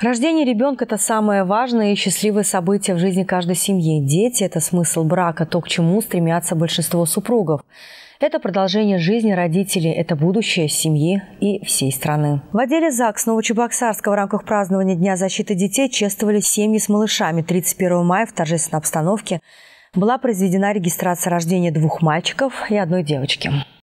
Рождение ребенка – это самое важное и счастливое событие в жизни каждой семьи. Дети – это смысл брака, то, к чему стремятся большинство супругов. Это продолжение жизни родителей, это будущее семьи и всей страны. В отделе ЗАГС Новочебоксарска в рамках празднования Дня защиты детей чествовали семьи с малышами. 31 мая в торжественной обстановке была произведена регистрация рождения двух мальчиков и одной девочки.